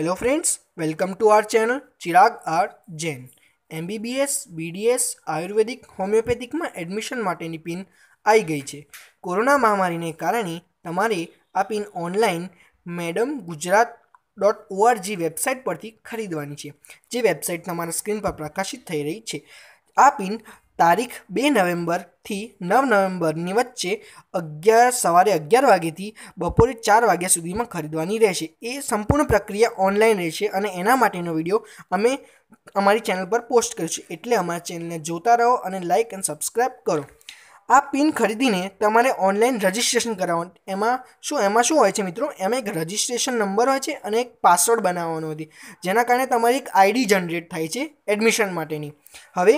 hello friends welcome to our channel Chirag R Jain MBBS BDS ayurvedic હોમિયોપેથિકમાં admission માટેની PIN આવી ગઈ છે કોરોના મહામારીને કારણે તમારે આ પિન ઓનલાઈન મેડમ ગુજરાત ડોટ ઓઆરજી વેબસાઇટ પરથી ખરીદવાની છે જે વેબસાઇટ તમારા સ્ક્રીન પર પ્રકાશિત થઈ રહી છે આ પિન તારીખ બે નવેમ્બરથી નવ નવેમ્બરની વચ્ચે અગિયાર સવારે અગિયાર વાગ્યાથી બપોરે ચાર વાગ્યા સુધીમાં ખરીદવાની રહેશે એ સંપૂર્ણ પ્રક્રિયા ઓનલાઈન રહેશે અને એના માટેનો વિડીયો અમે અમારી ચેનલ પર પોસ્ટ કરીશું એટલે અમારા ચેનલને જોતા રહો અને લાઇક એન્ડ સબસ્ક્રાઈબ કરો આ પિન ખરીદીને તમારે ઓનલાઈન રજિસ્ટ્રેશન કરાવવાનું એમાં શું એમાં શું હોય છે મિત્રો એમાં એક રજિસ્ટ્રેશન નંબર હોય છે અને એક પાસવર્ડ બનાવવાનો હતી જેના કારણે તમારી એક આઈડી જનરેટ થાય છે એડમિશન માટેની હવે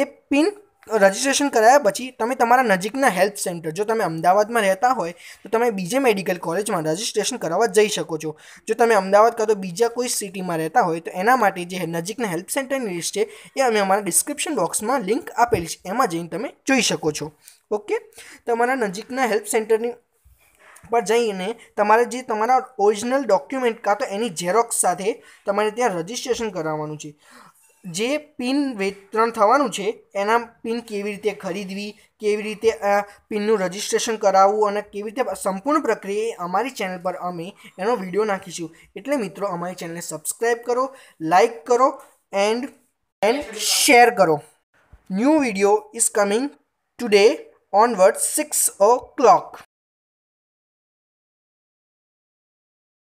એ પિન રજિસ્ટ્રેશન કરાયા પછી તમે તમારા નજીકના હેલ્થ સેન્ટર જો તમે અમદાવાદમાં રહેતા હોય તો તમે બીજે મેડિકલ કોલેજમાં રજીસ્ટ્રેશન કરાવવા જઈ શકો છો જો તમે અમદાવાદ કાં તો બીજા કોઈ સિટીમાં રહેતા હોય તો એના માટે જે નજીકના હેલ્થ સેન્ટરની લિસ્ટ છે એ અમે અમારા ડિસ્ક્રિપ્શન બોક્સમાં લિંક આપેલી છે એમાં જઈને તમે જોઈ શકો છો ઓકે તમારા નજીકના હેલ્થ સેન્ટરની પર જઈને તમારે જે તમારા ઓરિજિનલ ડોક્યુમેન્ટ કાં તો એની ઝેરોક્સ સાથે તમારે ત્યાં રજીસ્ટ્રેશન કરાવવાનું છે જે પિન વેતરણ થવાનું છે એના પિન કેવી રીતે ખરીદવી કેવી રીતે આ પિનનું રજિસ્ટ્રેશન કરાવવું અને કેવી રીતે સંપૂર્ણ પ્રક્રિયા અમારી ચેનલ પર અમે એનો વિડીયો નાખીશું એટલે મિત્રો અમારી ચેનલને સબસ્ક્રાઈબ કરો લાઇક કરો એન્ડ એન્ડ શેર કરો new video is coming today six O clock